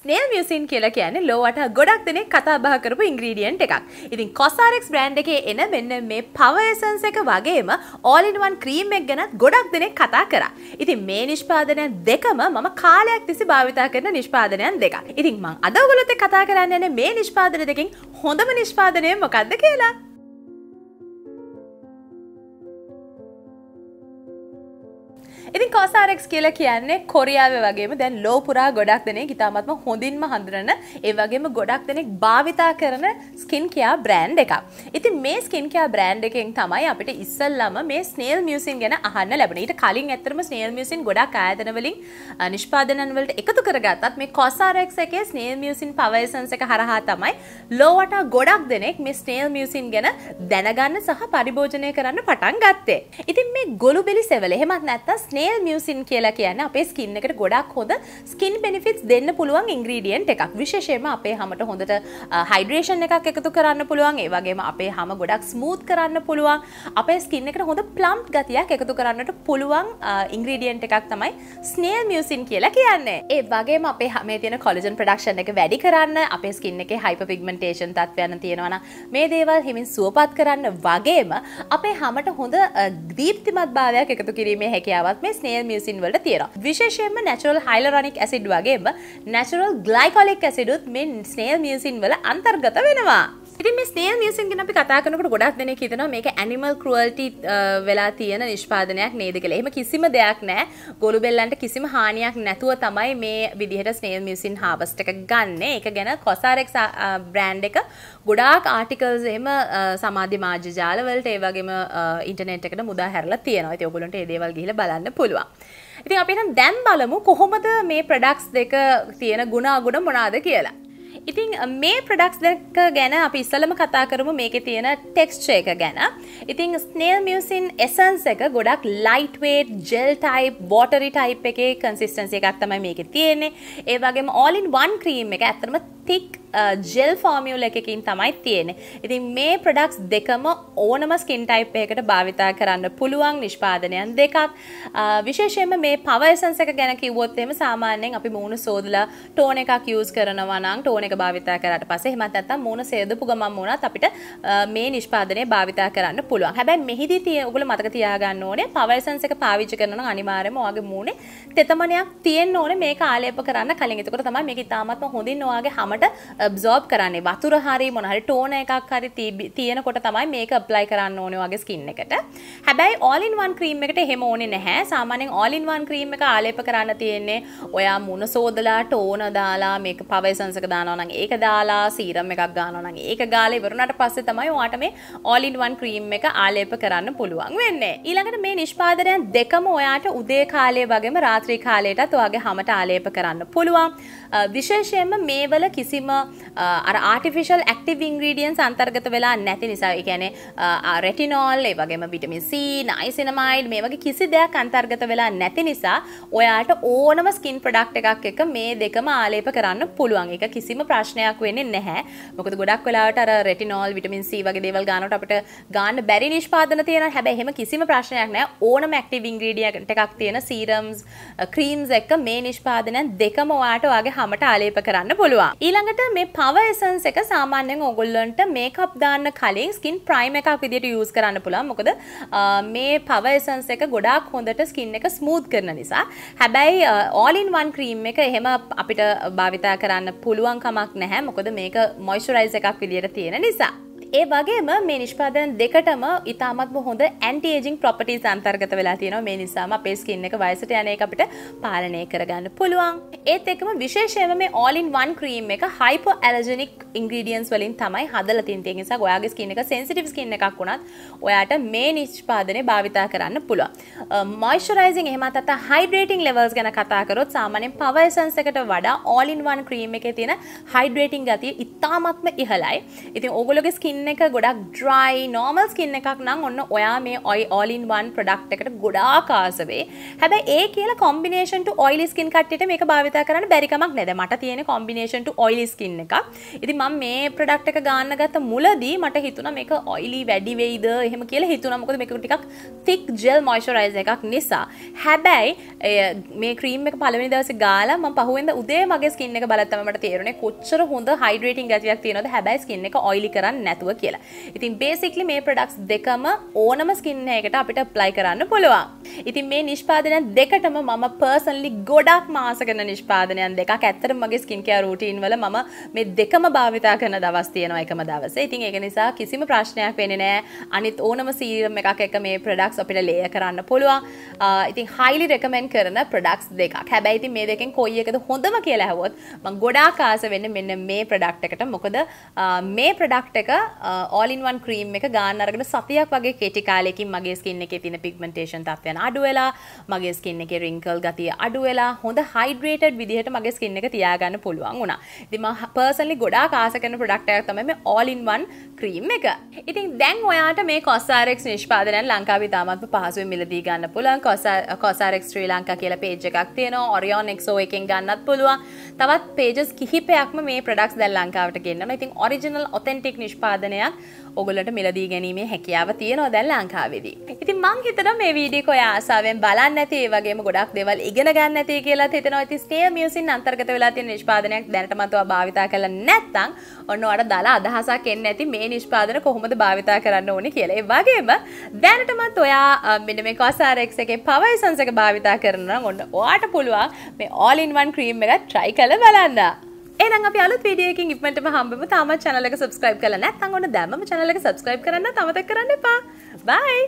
ස්නේ මියසින් කියලා කියන්නේ ලෝවට ගොඩක් දෙනෙක් කතා බහ කරපු ඉන්ග්‍රීඩියන්ට් එකක්. ඉතින් කොසාරෙක්ස් බ්‍රෑන්ඩ් එකේ එන මෙන්න මේ පවර් එසන්ස් එක වගේම all in one cream එක ගැනත් ගොඩක් දෙනෙක් කතා කරා. ඉතින් මේ නිෂ්පාදනයන් දෙකම මම කාලයක් තිස්සේ භාවිතා කරන නිෂ්පාදනයන් දෙකක්. ඉතින් මං අද ඔයගොල්ලොත් කතා කරන්න යන්නේ මේ නිෂ්පාදන දෙකෙන් හොඳම නිෂ්පාදනය මොකක්ද කියලා. ඉතින් කෝසාරෙක්ස් කියලා කියන්නේ කොරියාව වගේම දැන් ලෝපුරා ගොඩක් දෙනෙක් ඉතාමත්ම හොඳින්ම හඳුනන ඒ වගේම ගොඩක් දෙනෙක් භාවිතා කරන ස්කින් කියා බ්‍රෑන්ඩ් එකක්. ඉතින් මේ ස්කින් කියා බ්‍රෑන්ඩ් එකෙන් තමයි අපිට ඉස්සල්ලාම මේ ස්නේල් මියුසින් ගැන අහන්න ලැබුණේ. ඊට කලින් ඇත්තටම ස්නේල් මියුසින් ගොඩක් ආයතන වලින් නිෂ්පාදනන් වලට එකතු කරගත්තත් මේ කෝසාරෙක්ස් එකේ ස්නේල් මියුසින් පවර් එසන්ස් එක හරහා තමයි ලෝවටා ගොඩක් දෙනෙක් මේ ස්නේල් මියුසින් ගැන දැනගන්න සහ පරිභෝජනය කරන්න පටන් ගත්තේ. ඉතින් මේ ගොළුබෙලි සෙවල එහෙමත් නැත්නම් ස්නේල් මියසින් කියලා කියන්න අපේ ස්කින්න එකට ගොඩක් හොඳ ස්කින් පිනිිෆිස් දෙන්න පුළුවන් ඉංග්‍රීඩියන්ට එකක් විශේෂයම අපේ හමට හොඳට හයිඩ්‍රේෂන් එකක් එකතු කරන්න පුළුවන් ඒවගේම අපේ හම ගොඩක් ස්මූත් කරන්න පුළුවන් අපේ ස්කින්න එකට හොඳ ප්ලම්් ගතියක් එකතු කරන්නට පුළුවන් ඉංග්‍රීඩියන්ට එකක් තමයි ස්නේල් මියසින් කියලා කියන්නේ ඒ වගේම අපේ හමේ තියෙන කොලජන් ප්‍රඩක්ෂන් එක වැඩි කරන්න අපේ ස්කින්න එක හයිප පිගමෙන්ටේෂන් තත්වයන තියෙනවන මේ දේවල් හිමින් සුවපත් කරන්න වගේම අපේ හමට හොඳ දීප්තිමත් භාවයක් එකතු කිරීමේ හැකියාවත් මේ ස්නේල් මියසින් වලට තියෙනවා. විශේෂයෙන්ම නැචරල් හයිලරොනික් ඇසිඩ් වගේම නැචරල් ග්ලයිකොලික් ඇසිඩුත් මේ ස්නේල් මියසින් වල අන්තර්ගත වෙනවා. ඉතින් මේ ස්නේල් මියසින් ගැන අපි කතා කරනකොට ගොඩක් දෙනෙක් හිතනවා මේක ඇනිමල් ක්‍රුවල්ටි වෙලා තියෙන නිෂ්පාදනයක් නේද කියලා. එහෙම කිසිම දෙයක් නැහැ. ගොළු බෙල්ලන්ට කිසිම හානියක් නැතුව තමයි මේ විදිහට ස්නේල් මියසින් හාවස්ට් එක ගන්න. ඒක ගැන කොසාරෙක් බ්‍රෑන්ඩ් එක ගොඩාක් ආටිකල්ස් එහෙම සමාජ මාධ්‍ය ජාල වලට ඒ වගේම ඉන්ටර්නෙට් එකට මුදා හැරලා තියෙනවා. ඉතින් ඔයගොල්ලන්ට මේ දේවල් ගිහිල්ලා බලන්න පුළුවන්. ඉතින් අපි නම් දැන් බලමු කොහොමද මේ ප්‍රොඩක්ට්ස් දෙක තියෙන ගුණ අගුණ මොනවාද කියලා. ඉතිං මේ ප්‍රඩක්ස් දෙක ගැන අපි ඉස්සලම කතා කරමු මේක තියෙන ටෙක්ස්ච එක ගැන ඉතිං ස්නේල් මියසින් එසන්ස එක ගොඩක් ලයිට්වේට් ජෙල් ටයි් බොටරි ටයිප් එකේ කන්සිස්ටන්සි එකක් තමයි මේක තියෙන්නේ ඒවගේම ඕලින් වන් ක්‍රීම් එක ඇතරම තික් ජෙල් uh, ෆෝමියුල එකකින් තමයි තියෙන. ඉතින් මේ ප්‍රඩක්ස් දෙකම ඕනම ස්කින්ටයිප් එකට භාවිතා කරන්න පුළුවන් නිෂ්පාදනයන් දෙකක් uh, විශේෂයෙන්ම මේ පවයසන්ස එක ගැන කිවොත් එම සාමාන්‍යයෙන් අපි මූුණ සෝදලා ටෝන එකක් යස් කරනවා නම් ටෝන එක භාවිතා කරට පස හෙමත් ඇත්තම් මූුණ සේදපු ගමන් වුණත් අපිට uh, මේ නිෂ්පාදනය භාවිතා කරන්න පුළුවන් හැබැයි මෙහිදී තිය ඔගුල මතක තියාගන්න ඕනේ පවයසන්ස එක පාවිච්චි කරන අනිවාරම ඔගේ මූුණේ තෙතමනයක් තියෙන් ඕන මේ කාලයප කරන්න කලින් එතකට තමයි මේ තාමත්ම හොඳින් වාගේ හමට බ්සෝබ් කරන්නේ වතුර හරි මොනහරි ටෝන එකක් හරි තියෙනකොට තමයි මේක ප්ලයි කරන්න ඕනේ වගේ ස්කින් එකට හැබැයි ඕලින්වන් ක්‍රීම් එකට එහෙම ඕනේ නැහැ සාමානෙන් ඕලින්වන් ක්‍රීම් එක ආලේප කරන්න තියෙන්නේ ඔයා මුණ සෝදලා ටෝන දාලා මේක පවසංසක දානවනං ඒක දාලා සීරම් එකක් ගානවනං ඒක ගාලේ වරුණට පස්සේ තමයි ඔයාට මේ ඕලින්වන් ක්‍රීම් එක ආලේප කරන්න පුළුවන් වෙන්නේ ඊළඟට මේ නිෂ්පාදනයන් දෙකම ඔයාට උදේ කාලය වගේම රාත්‍රී කාලයටත් ඔයාගේ හමට ආලේප කරන්න පුළුවන් විශේෂයෙන්ම මේවල කිසිම අර ආටිෆිෂල් ඇක්ටිව ඉංග්‍රීඩියන්ස් අන්තර්ගත වෙලා නැති නිසා එකැනේ රෙටිනෝල් ඒ වගේම විටමිසි නයිසිනමයිල් මේ වගේ කිසි දෙයක් අන්තර්ගත වෙලා නැති නිසා ඔයාට ඕනම ස්කින් ප්‍රඩක්් එකක් එක මේ දෙකම ආලේප කරන්න පුළුවන් එක කිසිම ප්‍රශ්නයක් වෙන්නේ නැහැ මොකද ගොඩක් වෙලාට අර රෙටිනෝල් විටමින්සි වගේ දේවල් ගානට අපට ගාන්න බැරි නිෂ්පාදන තියෙන හැබැ හෙම කිසිම ප්‍රශ්නයක් නෑ ඕනම ඇක්ටිව ඉංග්‍රීඩියට එකක් තියෙන සීරම්ස් ක්‍රීම්ස් එක්ක මේ නිෂ්පාදනයන් දෙකම ඔයාට වගේ හමට ආලේප කරන්න පුළුවන් ඊළඟට මේ පව එසන්ස් එක සාමාන්‍යයෙන් ඔගොල්ලන්ට මේකප් දාන්න කලින් ස්කින් ප්‍රයිම් එකක් විදිහට යූස් කරන්න පුළුවන්. මොකද මේ පව එසන්ස් එක ගොඩාක් හොඳට ස්කින් එක ස්මූත් කරන නිසා. හැබැයි all in one cream එක එහෙම අපිට භාවිතා කරන්න පුළුවන් කමක් නැහැ. මොකද මේක මොයිස්චරයිස් එකක් විදිහට තියෙන නිසා. ඒ වගේම මේ නිෂ්පාදන දෙකටම ඉතාමත්ම හොඳ ඇන්ටේජිං ප්‍රොපටී සන්තර්ගත වෙලා තියෙනවා මේ නිසාම අපේ ස්කින් එක වයසට යන එක අපිට පාලනය කරගන්න පුළුවන් ඒත් එකම විශේෂයම මේ ඕලින් වන් ක්‍රීම් එක හයිපෝ ඇලජනික් ඉංග්‍රීඩියන්ස් වලින් තමයි හදලා තින්තේ නිසා ඔයාගේ ස්කින් එක සෙන්සිටිව් ස්කින් එකක් වුණත් ඔයාට මේ නිෂ්පාදනය භාවිතා කරන්න පුළුවන් මොයිස්චරයිසින් එහෙම නැත්නම් හයිඩ්‍රේටින් ලෙවල්ස් ගැන කතා කරොත් සාමාන්‍යයෙන් පවර් එසන්ස් එකට වඩා ඕල් ඉන් වන් ක්‍රීම් එකේ තියෙන හයිඩ්‍රේටින් ගතිය ඉතාමත්ම ඉහළයි. ඉතින් ඕගොල්ලෝගේ ස්කින් ස්කින් එක ගොඩක් ඩ්‍රයි නෝමල් ස්කින් එකක් නම් ඔන්න ඔයා මේ ඔයි ඔලින් වන් ප්‍රඩක්් එකට ගොඩා කාසවේ හැබැ ඒ කියල කොම්බිනේෂන්ට ඔයිල් ස්කින් කට්ට මේ භාවිතා කරන්න බැරිකමක් නැද මට තියෙන කොම්බිනේෂන්ට ඔයිල් ස්කින් එක ඉති මං මේ ප්‍රඩක්් එක ගන්න ගත මුලදී මට හිතුන මේක ඔයිලි වැඩිවෙයිද එහෙම කියල හිතුනමකොද මේක ටිකක් තික් ජෙල් මොයිශරයිස එකක් නිසා හැබැයි මේ ක්‍රීම් එක පලවෙනි දවස ගාලා ම පහුවෙන්ද උදේ මගේ ස්කින්න එක බලත්තමට තේරන කොච්චර හොඳ හයිඩරේටින් ගතියක් තියෙනද හැබැයි ස්කින්න එක ඔයිලි කරන්න නැතුව නැතුව කියලා. ඉතින් බේසික්ලි මේ ප්‍රඩක්ස් දෙකම ඕනම ස්කින්න එකට අපිට ප්ලයි කරන්න පුළුවන්. ඉතින් මේ නිෂ්පාදනයන් දෙකටම මම පර්සන්ලි ගොඩක් මාසකන නිෂ්පාදනයන් දෙක ඇත්තර මගේ ස්කින්කයා රූටීන් වල මම මේ දෙකම භාවිතා කරන දවස් තියෙනවා එකම දවසේ. ඉතින් ඒක නිසා කිසිම ප්‍රශ්නයක් වෙන්නේ නැහැ. අනිත් ඕනම සීරම් එකක් එක මේ ප්‍රොඩක්ට්ස් අපිට ලේ කරන්න පුළුවන්. ඉතින් highly recommend කරන ප්‍රොඩක්ට්ස් දෙකක්. හැබැයි ඉතින් මේ දෙකෙන් කොයි එකද හොඳම කියලා ඇහුවොත් මම ගොඩාක් ආස වෙන්නේ මෙන්න මේ ප්‍රොඩක්ට් එකට. මොකද මේ ප්‍රොඩක්ට් එක ඕලින්වන් ක්‍රීම් එක ගාන්න අරගෙන සතියක් වගේ කෙටි කාලයකින් මගේ ස්කින් එකේ තියෙන පිග්මන්ටේෂන් තත්ත්වයන් අඩු වෙලා මගේ ස්කින් එකේ රින්කල් ගතිය අඩු වෙලා හොඳ හයිඩ්‍රේටඩ් විදිහට මගේ ස්කින් එක තියාගන්න පුළුවන් වුණා. ඉතින් මම පර්සනලි ගොඩාක් ආස කරන ප්‍රොඩක්ට් එකක් තමයි මේ ඕලින්වන් ක්‍රීම් එක. ඉතින් දැන් ඔයාට මේ COSRX නිෂ්පාදනයන් ලංකාවේ තාමත්ම පහසුවෙන් මිලදී ගන්න පුළුවන්. COSRX ශ්‍රී ලංකා කියලා පේජ් එකක් තියෙනවා. Orion XO එකෙන් ගන්නත් පුළුවන්. තවත් පේජස් කිහිපයක්ම මේ ප්‍රොඩක්ට්ස් දැන් ලංකාවට ගෙන්නනවා. ඉතින් ඔරිජිනල් ඔතෙන්ටික් නිෂ්පාදන සාධනයක් ඔගොලට මිලදී ගැනීමේ හැකියාව තියෙනවා දැන් ලංකාවේදී. ඉතින් මං හිතනවා මේ වීඩියෝ එක ඔය ආසාවෙන් බලන්න ඇති ඒ වගේම ගොඩක් දේවල් ඉගෙන ගන්න ඇති කියලා හිතනවා. ඉතින් ස්ටේ මියුසින් අන්තර්ගත වෙලා තියෙන නිෂ්පාදනයක් දැනටමත් ඔයා භාවිතා කරලා නැත්නම් ඔන්න ඔයාට දාලා අදහසක් එන්න ඇති මේ නිෂ්පාදන කොහොමද භාවිතා කරන්න ඕනේ කියලා. ඒ වගේම දැනටමත් ඔයා මෙන්න මේ CosRx එකේ power essence එක භාවිතා කරනවා නම් ඔන්න ඔයාට පුළුවන් මේ all in one cream එකක් try කරලා බලන්න. ඒනම් අපි අලුත් වීඩියෝ එකකින් ඉක්මනටම හම්බෙමු. තාමත් channel එක subscribe කරලා නැත්නම් ඔන්න දැම්මම channel එක subscribe කරන්න තමතක් කරන්න එපා. bye